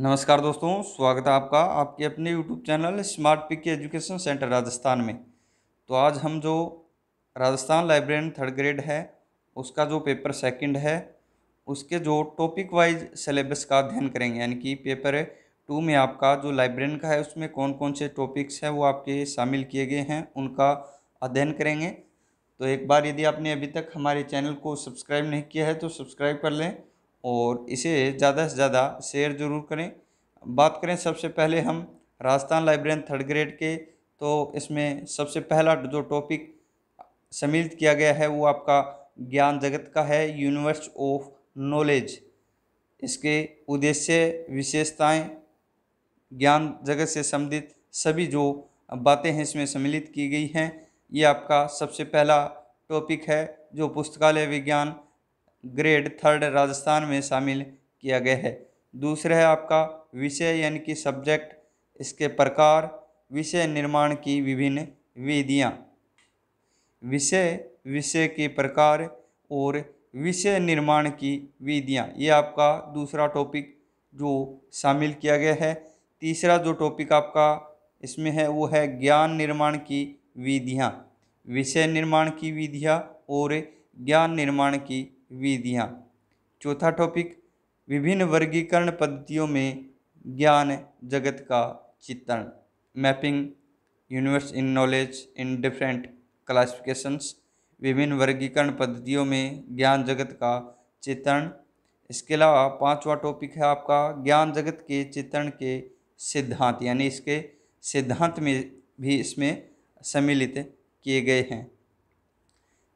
नमस्कार दोस्तों स्वागत है आपका आपके अपने यूट्यूब चैनल स्मार्ट पिक के एजुकेशन सेंटर राजस्थान में तो आज हम जो राजस्थान लाइब्रेरियन थर्ड ग्रेड है उसका जो पेपर सेकंड है उसके जो टॉपिक वाइज सिलेबस का अध्ययन करेंगे यानी कि पेपर टू में आपका जो लाइब्रेरियन का है उसमें कौन कौन से टॉपिक्स हैं वो आपके शामिल किए गए हैं उनका अध्ययन करेंगे तो एक बार यदि आपने अभी तक हमारे चैनल को सब्सक्राइब नहीं किया है तो सब्सक्राइब कर लें और इसे ज़्यादा से ज़्यादा शेयर ज़रूर करें बात करें सबसे पहले हम राजस्थान लाइब्रेरियन थर्ड ग्रेड के तो इसमें सबसे पहला जो टॉपिक सम्मिलित किया गया है वो आपका ज्ञान जगत का है यूनिवर्स ऑफ नॉलेज इसके उद्देश्य विशेषताएं ज्ञान जगत से संबंधित सभी जो बातें हैं इसमें सम्मिलित की गई हैं ये आपका सबसे पहला टॉपिक है जो पुस्तकालय विज्ञान ग्रेड थर्ड राजस्थान में शामिल किया गया है दूसरा है आपका विषय यानी कि सब्जेक्ट इसके प्रकार विषय निर्माण की विभिन्न विधियाँ विषय विषय के प्रकार और विषय निर्माण की विधियाँ ये आपका दूसरा टॉपिक जो शामिल किया गया है तीसरा जो टॉपिक आपका इसमें है वो है ज्ञान निर्माण की विधियाँ विषय निर्माण की विधियाँ और ज्ञान निर्माण की विधियाँ चौथा टॉपिक विभिन्न वर्गीकरण पद्धतियों में ज्ञान जगत का चित्रण mapping universe in knowledge in different classifications विभिन्न वर्गीकरण पद्धतियों में ज्ञान जगत का चित्रण इसके अलावा पांचवा टॉपिक है आपका ज्ञान जगत के चित्रण के सिद्धांत यानी इसके सिद्धांत में भी इसमें सम्मिलित किए गए हैं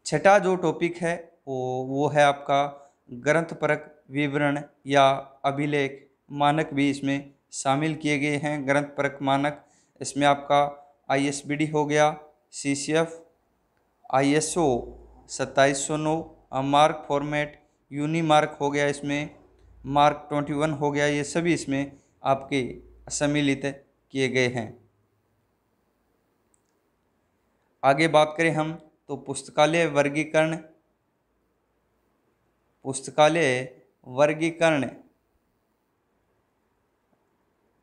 छठा जो टॉपिक है वो वो है आपका ग्रंथ परक विवरण या अभिलेख मानक भी इसमें शामिल किए गए हैं ग्रंथ परक मानक इसमें आपका आईएसबीडी हो गया सीसीएफ आईएसओ नौ मार्क फॉर्मेट यूनिमार्क हो गया इसमें मार्क 21 हो गया ये सभी इसमें आपके सम्मिलित किए गए हैं आगे बात करें हम तो पुस्तकालय वर्गीकरण पुस्तकालय वर्गीकरण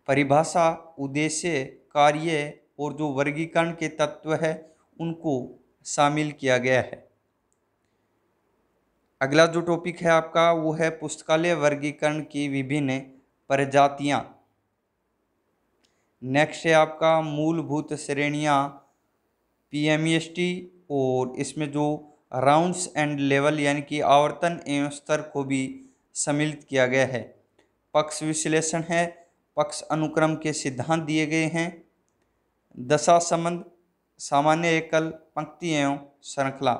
परिभाषा उद्देश्य कार्य और जो वर्गीकरण के तत्व है उनको शामिल किया गया है अगला जो टॉपिक है आपका वो है पुस्तकालय वर्गीकरण की विभिन्न प्रजातियाँ नेक्स्ट है आपका मूलभूत श्रेणियाँ पी e और इसमें जो राउंड्स एंड लेवल यानी कि आवर्तन एवं स्तर को भी सम्मिलित किया गया है पक्ष विश्लेषण है पक्ष अनुक्रम के सिद्धांत दिए गए हैं दशा संबंध सामान्य एकल पंक्ति एवं श्रृंखला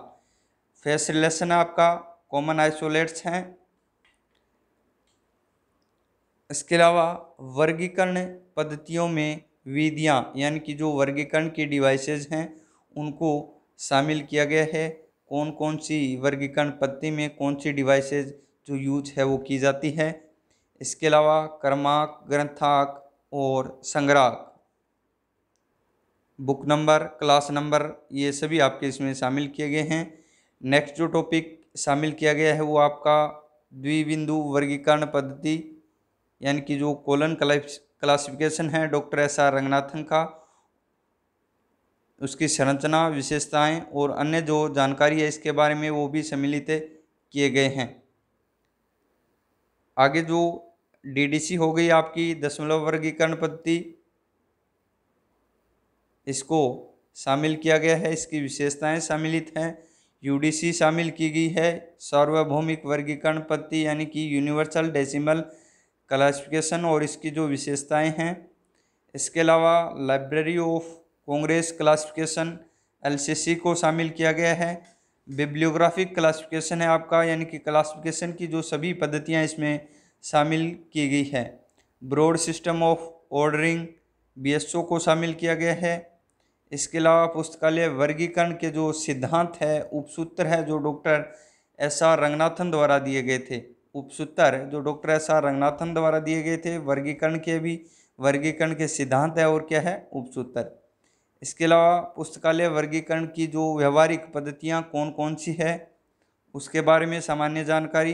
फेस रिलेशन आपका कॉमन आइसोलेट्स हैं इसके अलावा वर्गीकरण पद्धतियों में विधियाँ यानी कि जो वर्गीकरण की डिवाइसेज हैं उनको शामिल किया गया है कौन कौन सी वर्गीकरण पद्धति में कौन सी डिवाइसेज जो यूज है वो की जाती है इसके अलावा कर्माक ग्रंथाक और संग्राहक बुक नंबर क्लास नंबर ये सभी आपके इसमें शामिल किए गए हैं नेक्स्ट जो टॉपिक शामिल किया गया है वो आपका द्विबिंदु वर्गीकरण पद्धति यानी कि जो कोलन क्लासिफिकेशन है डॉक्टर एस आर रंगनाथन का उसकी संरचना विशेषताएं और अन्य जो जानकारी है इसके बारे में वो भी सम्मिलित किए गए हैं आगे जो डीडीसी हो गई आपकी दशमलव वर्गीकरण पद्धति इसको शामिल किया गया है इसकी विशेषताएं सम्मिलित हैं यूडीसी शामिल की गई है सार्वभौमिक वर्गीकरण पद्धति यानी कि यूनिवर्सल डेसिमल क्लासिफिकेशन और इसकी जो विशेषताएं हैं इसके अलावा library of Congress classification LCC को शामिल किया गया है बिब्लियोग्राफिक क्लासिफिकेशन है आपका यानी कि क्लासिफिकेशन की जो सभी पद्धतियाँ इसमें शामिल की गई है broad system of ordering BSO को शामिल किया गया है इसके अलावा पुस्तकालय वर्गीकरण के जो सिद्धांत है उपसूत्र है जो डॉक्टर एस आर रंगनाथन द्वारा दिए गए थे उपसूत्र जो डॉक्टर एस आर रंगनाथन द्वारा दिए गए थे वर्गीकरण के भी वर्गीकरण के सिद्धांत है और क्या है उपसूत्र इसके अलावा पुस्तकालय वर्गीकरण की जो व्यवहारिक पद्धतियाँ कौन कौन सी है उसके बारे में सामान्य जानकारी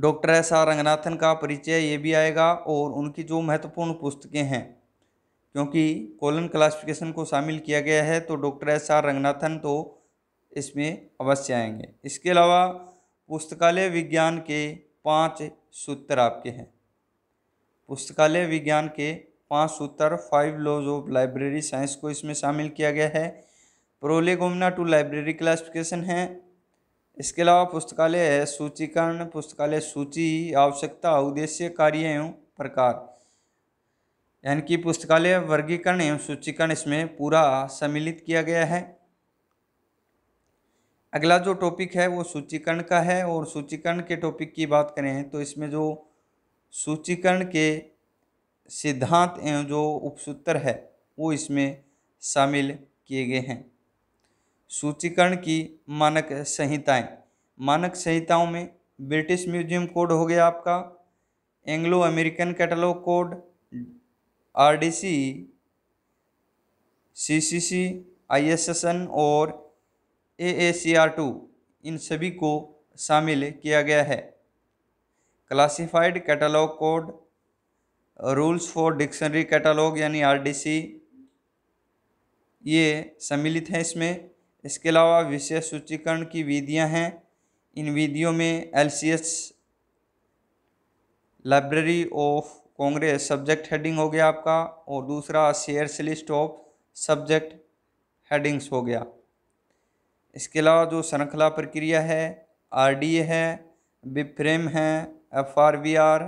डॉक्टर एस आर रंगनाथन का परिचय ये भी आएगा और उनकी जो महत्वपूर्ण पुस्तकें हैं क्योंकि कॉलन क्लासिफिकेशन को शामिल किया गया है तो डॉक्टर एस आर रंगनाथन तो इसमें अवश्य आएंगे इसके अलावा पुस्तकालय विज्ञान के पांच सूत्र आपके हैं पुस्तकालय विज्ञान के पाँच सूत्र five laws of library science को इसमें शामिल किया गया है प्रोलेगोमना टू लाइब्रेरी क्लासिफिकेशन है इसके अलावा पुस्तकालय है सूचीकरण पुस्तकालय सूची आवश्यकता उद्देश्य कार्य एवं प्रकार यानी कि पुस्तकालय वर्गीकरण एवं सूचीकरण इसमें पूरा सम्मिलित किया गया है अगला जो टॉपिक है वो सूचीकरण का है और सूचीकरण के टॉपिक की बात करें तो इसमें जो सूचीकरण के सिद्धांत एवं जो उपसूत्र है वो इसमें शामिल किए गए हैं सूचीकरण की मानक संहिताएं मानक संहिताओं में ब्रिटिश म्यूजियम कोड हो गया आपका Anglo American catalogue code RDC CCC ISSN और एएसीआर टू इन सभी को शामिल किया गया है classified catalogue code rules for dictionary catalogue यानी आरडीसी ये सम्मिलित हैं इसमें इसके अलावा विशेष सूचीकरण की विधियां हैं इन विधियों में LCS library of Congress subject heading हो गया आपका और दूसरा Sears list of subject headings हो गया इसके अलावा जो श्रृंखला प्रक्रिया है आरडीए है बिप्रेम है एफआरवीआर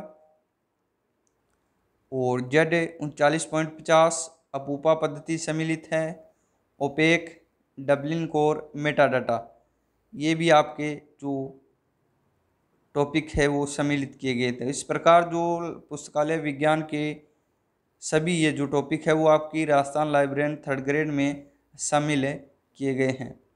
और जेड उनचालीस पॉइंट पचास अपूपा पद्धति सम्मिलित है OPAC Dublin core metadata ये भी आपके जो टॉपिक है वो सम्मिलित किए गए थे इस प्रकार जो पुस्तकालय विज्ञान के सभी ये जो टॉपिक है वो आपकी राजस्थान लाइब्रेरी थर्ड ग्रेड में शामिल किए गए हैं